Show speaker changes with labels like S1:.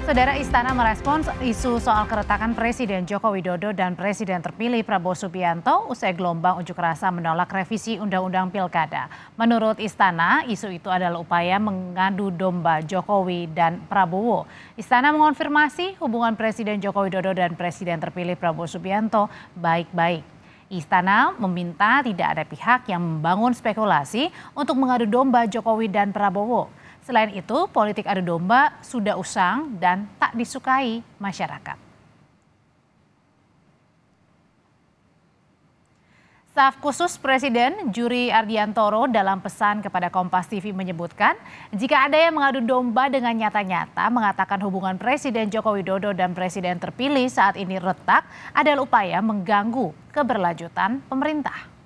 S1: Saudara Istana merespons isu soal keretakan Presiden Joko Widodo dan Presiden terpilih Prabowo Subianto usai gelombang unjuk rasa menolak revisi Undang-Undang Pilkada. Menurut Istana, isu itu adalah upaya mengadu domba Jokowi dan Prabowo. Istana mengonfirmasi hubungan Presiden Joko Widodo dan Presiden terpilih Prabowo Subianto baik-baik. Istana meminta tidak ada pihak yang membangun spekulasi untuk mengadu domba Jokowi dan Prabowo. Selain itu, politik adu domba sudah usang dan tak disukai masyarakat. Staf khusus Presiden Juri Ardiantoro dalam pesan kepada Kompas TV menyebutkan, jika ada yang mengadu domba dengan nyata-nyata mengatakan hubungan Presiden Joko Widodo dan Presiden terpilih saat ini retak adalah upaya mengganggu keberlanjutan pemerintah.